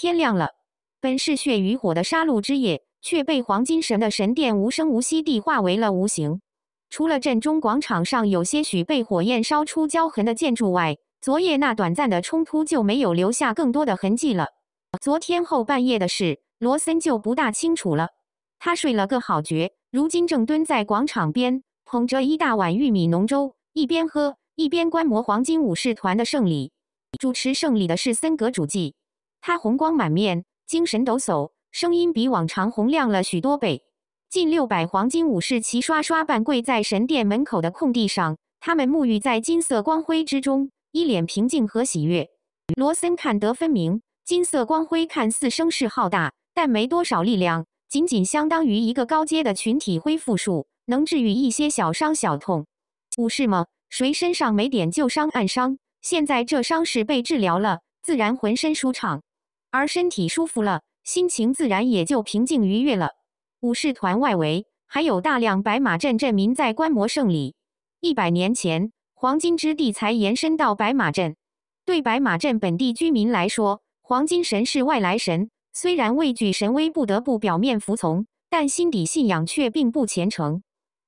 天亮了，本是血与火的杀戮之夜，却被黄金神的神殿无声无息地化为了无形。除了镇中广场上有些许被火焰烧出焦痕的建筑外，昨夜那短暂的冲突就没有留下更多的痕迹了。昨天后半夜的事，罗森就不大清楚了。他睡了个好觉，如今正蹲在广场边，捧着一大碗玉米浓粥，一边喝一边观摩黄金武士团的胜利。主持胜利的是森格主祭。他红光满面，精神抖擞，声音比往常洪亮了许多倍。近六百黄金武士齐刷刷半跪在神殿门口的空地上，他们沐浴在金色光辉之中，一脸平静和喜悦。罗森看得分明，金色光辉看似声势浩大，但没多少力量，仅仅相当于一个高阶的群体恢复术，能治愈一些小伤小痛。武士吗？谁身上没点旧伤暗伤？现在这伤势被治疗了，自然浑身舒畅。而身体舒服了，心情自然也就平静愉悦了。武士团外围还有大量白马镇镇民在观摩胜利。一百年前，黄金之地才延伸到白马镇。对白马镇本地居民来说，黄金神是外来神，虽然畏惧神威，不得不表面服从，但心底信仰却并不虔诚。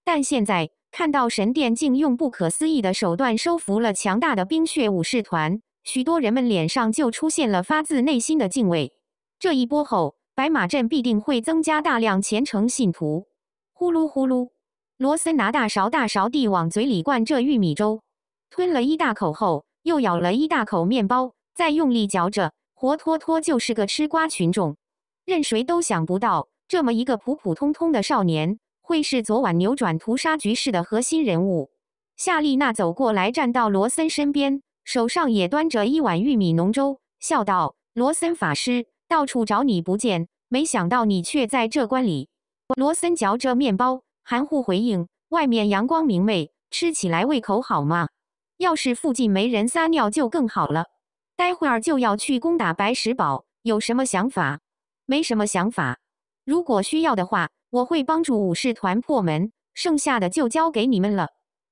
但现在看到神殿竟用不可思议的手段收服了强大的冰雪武士团。许多人们脸上就出现了发自内心的敬畏。这一波后，白马镇必定会增加大量虔诚信徒。呼噜呼噜，罗森拿大勺大勺地往嘴里灌这玉米粥，吞了一大口后，又咬了一大口面包，再用力嚼着，活脱脱就是个吃瓜群众。任谁都想不到，这么一个普普通通的少年，会是昨晚扭转屠杀局势的核心人物。夏丽娜走过来，站到罗森身边。手上也端着一碗玉米浓粥，笑道：“罗森法师，到处找你不见，没想到你却在这关里。”罗森嚼着面包，含糊回应：“外面阳光明媚，吃起来胃口好吗？要是附近没人撒尿就更好了。待会儿就要去攻打白石堡，有什么想法？没什么想法。如果需要的话，我会帮助武士团破门，剩下的就交给你们了。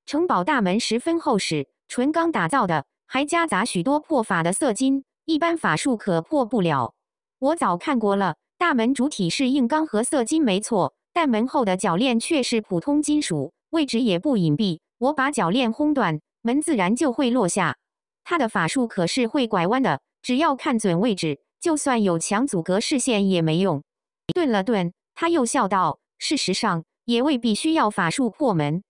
城堡大门十分厚实，纯钢打造的。”还夹杂许多破法的色金，一般法术可破不了。我早看过了，大门主体是硬钢和色金，没错。但门后的铰链却是普通金属，位置也不隐蔽。我把铰链轰断，门自然就会落下。他的法术可是会拐弯的，只要看准位置，就算有墙阻隔视线也没用。顿了顿，他又笑道：“事实上，也未必需要法术破门。”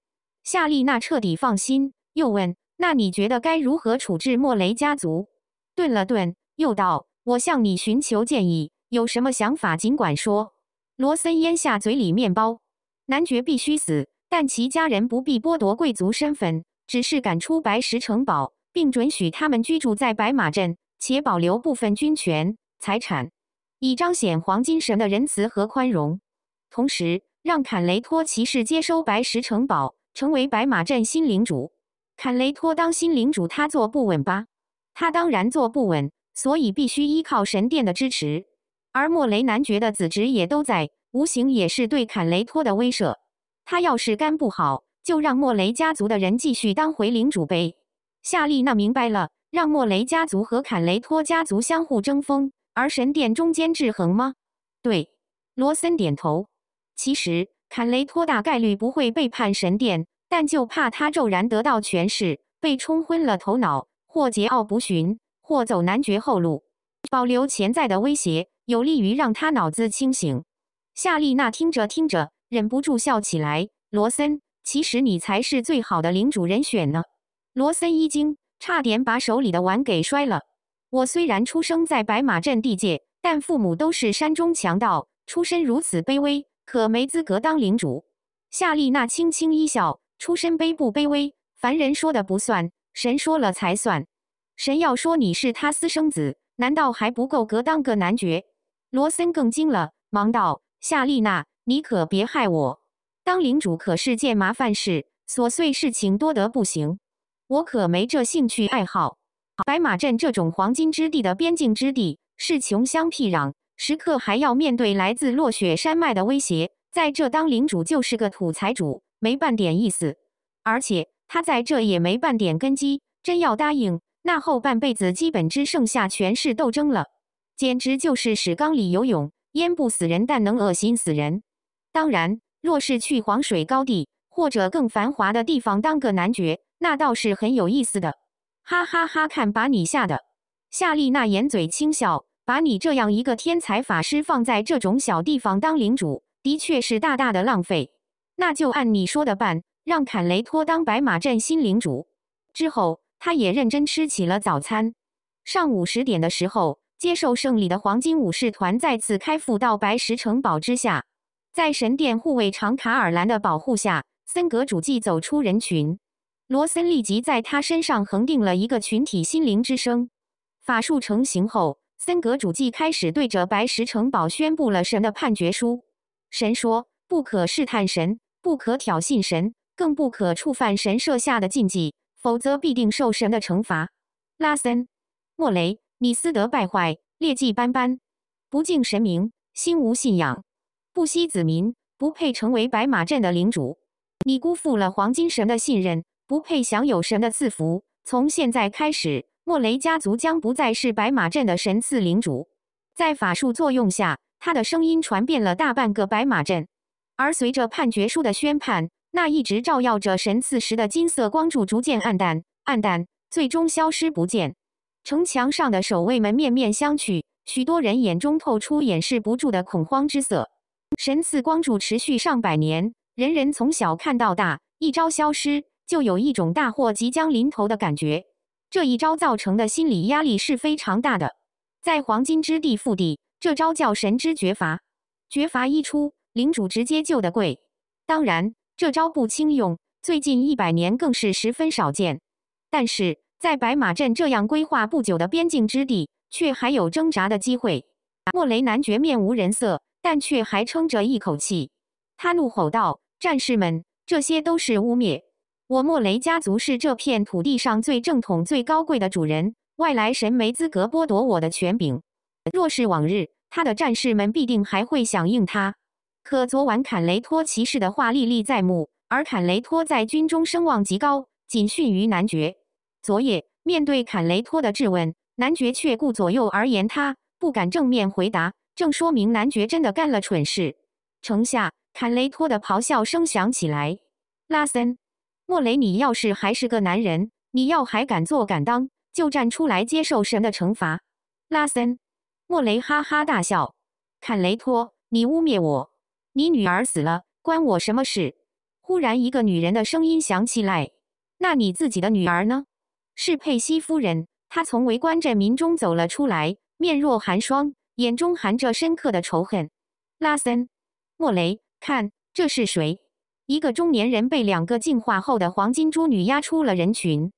夏丽娜彻底放心，又问。那你觉得该如何处置莫雷家族？顿了顿，又道：“我向你寻求建议，有什么想法尽管说。”罗森咽下嘴里面包。男爵必须死，但其家人不必剥夺贵族身份，只是赶出白石城堡，并准许他们居住在白马镇，且保留部分军权、财产，以彰显黄金神的仁慈和宽容。同时，让坎雷托骑士接收白石城堡，成为白马镇新领主。坎雷托当新领主，他坐不稳吧？他当然坐不稳，所以必须依靠神殿的支持。而莫雷男爵的子侄也都在，无形也是对坎雷托的威慑。他要是干不好，就让莫雷家族的人继续当回领主呗。夏利娜明白了，让莫雷家族和坎雷托家族相互争锋，而神殿中间制衡吗？对，罗森点头。其实，坎雷托大概率不会背叛神殿。但就怕他骤然得到权势，被冲昏了头脑，或桀骜不驯，或走男爵后路，保留潜在的威胁，有利于让他脑子清醒。夏丽娜听着听着，忍不住笑起来。罗森，其实你才是最好的领主人选呢。罗森一惊，差点把手里的碗给摔了。我虽然出生在白马镇地界，但父母都是山中强盗，出身如此卑微，可没资格当领主。夏丽娜轻轻一笑。出身卑不卑微，凡人说的不算，神说了才算。神要说你是他私生子，难道还不够格当个男爵？罗森更惊了，忙道：“夏丽娜，你可别害我。当领主可是件麻烦事，琐碎事情多得不行，我可没这兴趣爱好。白马镇这种黄金之地的边境之地，是穷乡僻壤，时刻还要面对来自落雪山脉的威胁。在这当领主就是个土财主。”没半点意思，而且他在这也没半点根基。真要答应，那后半辈子基本只剩下权势斗争了，简直就是屎缸里游泳，淹不死人，但能恶心死人。当然，若是去黄水高地或者更繁华的地方当个男爵，那倒是很有意思的。哈哈哈，看把你吓的！夏丽娜掩嘴轻笑，把你这样一个天才法师放在这种小地方当领主，的确是大大的浪费。那就按你说的办，让坎雷托当白马镇新领主。之后，他也认真吃起了早餐。上午十点的时候，接受胜利的黄金武士团再次开赴到白石城堡之下，在神殿护卫长卡尔兰的保护下，森格主祭走出人群。罗森立即在他身上恒定了一个群体心灵之声法术。成型后，森格主祭开始对着白石城堡宣布了神的判决书。神说：“不可试探神。”不可挑衅神，更不可触犯神设下的禁忌，否则必定受神的惩罚。拉森，莫雷，你私德败坏，劣迹斑斑，不敬神明，心无信仰，不惜子民，不配成为白马镇的领主。你辜负了黄金神的信任，不配享有神的赐福。从现在开始，莫雷家族将不再是白马镇的神赐领主。在法术作用下，他的声音传遍了大半个白马镇。而随着判决书的宣判，那一直照耀着神赐时的金色光柱逐渐暗淡、暗淡，最终消失不见。城墙上的守卫们面面相觑，许多人眼中透出掩饰不住的恐慌之色。神赐光柱持续上百年，人人从小看到大，一朝消失，就有一种大祸即将临头的感觉。这一招造成的心理压力是非常大的。在黄金之地腹地，这招叫神之绝罚，绝罚一出。领主直接就的跪。当然这招不轻用，最近一百年更是十分少见。但是在白马镇这样规划不久的边境之地，却还有挣扎的机会。莫雷男爵面无人色，但却还撑着一口气，他怒吼道：“战士们，这些都是污蔑！我莫雷家族是这片土地上最正统、最高贵的主人，外来神没资格剥夺我的权柄。若是往日，他的战士们必定还会响应他。”可昨晚坎雷托骑士的话历历在目，而坎雷托在军中声望极高，仅逊于男爵。昨夜面对坎雷托的质问，男爵却顾左右而言他，不敢正面回答，正说明男爵真的干了蠢事。城下，坎雷托的咆哮声响起来。拉森，莫雷，你要是还是个男人，你要还敢做敢当，就站出来接受神的惩罚。拉森，莫雷哈哈大笑。坎雷托，你污蔑我！你女儿死了，关我什么事？忽然，一个女人的声音响起来：“那你自己的女儿呢？”是佩西夫人，她从围观着民中走了出来，面若寒霜，眼中含着深刻的仇恨。拉森，莫雷，看，这是谁？一个中年人被两个进化后的黄金猪女压出了人群。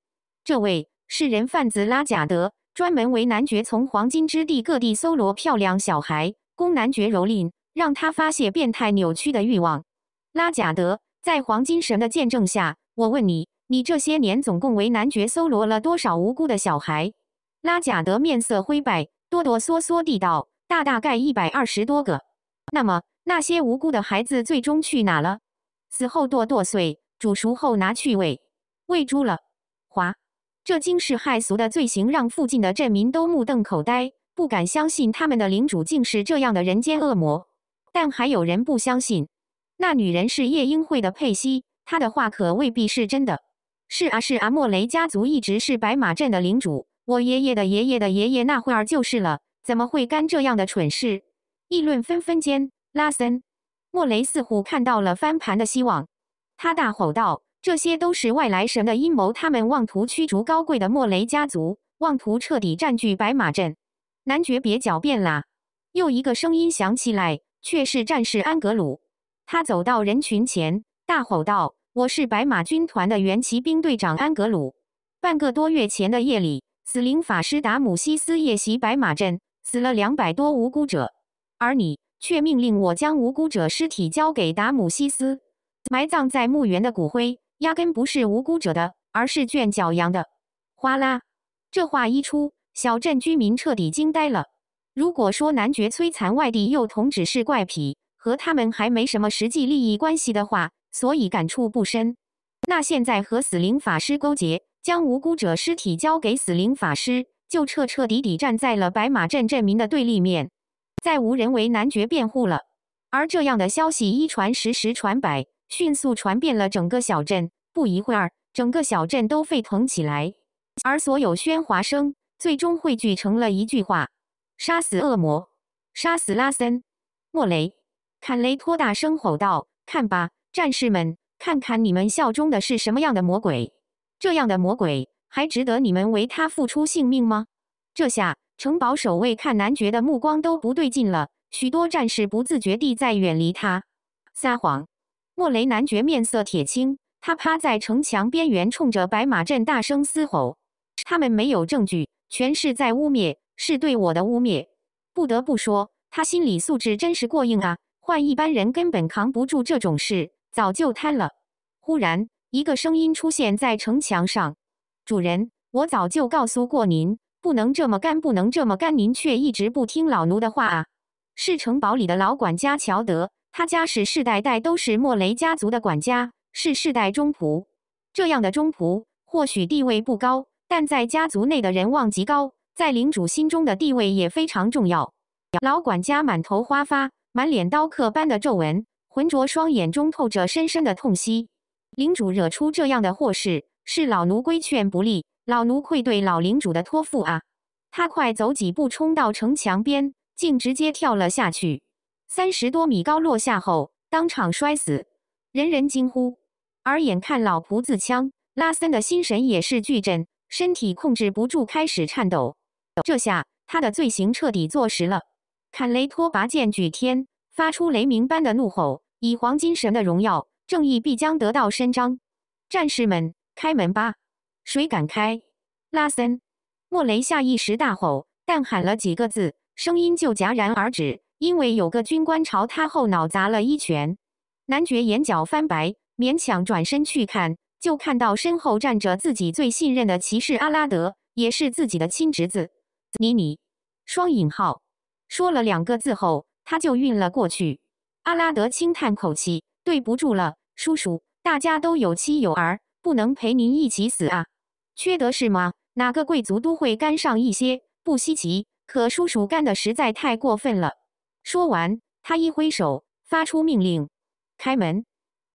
这位是人贩子拉贾德，专门为男爵从黄金之地各地搜罗漂亮小孩，供男爵蹂躏。让他发泄变态扭曲的欲望。拉贾德在黄金神的见证下，我问你，你这些年总共为男爵搜罗了多少无辜的小孩？拉贾德面色灰白，哆哆嗦嗦地道：“大大概一百二十多个。”那么，那些无辜的孩子最终去哪了？死后剁剁碎，煮熟后拿去喂喂猪了。哗！这惊世骇俗的罪行让附近的镇民都目瞪口呆，不敢相信他们的领主竟是这样的人间恶魔。但还有人不相信，那女人是夜莺会的佩西，她的话可未必是真的。是啊，是啊，莫雷家族一直是白马镇的领主，我爷爷的爷爷的爷爷那会儿就是了，怎么会干这样的蠢事？议论纷纷间，拉森·莫雷似乎看到了翻盘的希望，他大吼道：“这些都是外来神的阴谋，他们妄图驱逐高贵的莫雷家族，妄图彻底占据白马镇。”男爵，别狡辩啦！又一个声音响起来。却是战士安格鲁，他走到人群前，大吼道：“我是白马军团的元骑兵队长安格鲁。半个多月前的夜里，死灵法师达姆西斯夜袭白马镇，死了两百多无辜者。而你却命令我将无辜者尸体交给达姆西斯，埋葬在墓园的骨灰，压根不是无辜者的，而是圈角羊的。”哗啦！这话一出，小镇居民彻底惊呆了。如果说男爵摧残外地幼童只是怪癖，和他们还没什么实际利益关系的话，所以感触不深。那现在和死灵法师勾结，将无辜者尸体交给死灵法师，就彻彻底底站在了白马镇镇民的对立面，再无人为男爵辩护了。而这样的消息一传十，十传百，迅速传遍了整个小镇。不一会儿，整个小镇都沸腾起来，而所有喧哗声最终汇聚成了一句话。杀死恶魔，杀死拉森，莫雷，坎雷托大声吼道：“看吧，战士们，看看你们效忠的是什么样的魔鬼？这样的魔鬼还值得你们为他付出性命吗？”这下，城堡守卫看男爵的目光都不对劲了，许多战士不自觉地在远离他。撒谎！莫雷男爵面色铁青，他趴在城墙边缘，冲着白马镇大声嘶吼：“他们没有证据，全是在污蔑。”是对我的污蔑。不得不说，他心理素质真是过硬啊！换一般人，根本扛不住这种事，早就瘫了。忽然，一个声音出现在城墙上：“主人，我早就告诉过您，不能这么干，不能这么干。您却一直不听老奴的话啊！”是城堡里的老管家乔德，他家是代代都是莫雷家族的管家，是世代中仆。这样的中仆，或许地位不高，但在家族内的人望极高。在领主心中的地位也非常重要。老管家满头花发，满脸刀刻般的皱纹，浑浊双眼中透着深深的痛惜。领主惹出这样的祸事，是老奴规劝不力，老奴愧对老领主的托付啊！他快走几步，冲到城墙边，竟直接跳了下去。三十多米高落下后，当场摔死，人人惊呼。而眼看老仆自枪，拉森的心神也是巨震，身体控制不住开始颤抖。这下他的罪行彻底坐实了。坎雷托拔剑举天，发出雷鸣般的怒吼：“以黄金神的荣耀，正义必将得到伸张！战士们，开门吧！”谁敢开？拉森、莫雷下意识大吼，但喊了几个字，声音就戛然而止，因为有个军官朝他后脑砸了一拳。男爵眼角翻白，勉强转身去看，就看到身后站着自己最信任的骑士阿拉德，也是自己的亲侄子。你你，双引号说了两个字后，他就晕了过去。阿拉德轻叹口气：“对不住了，叔叔，大家都有妻有儿，不能陪您一起死啊，缺德是吗？哪个贵族都会干上一些，不稀奇。可叔叔干的实在太过分了。”说完，他一挥手，发出命令：“开门。”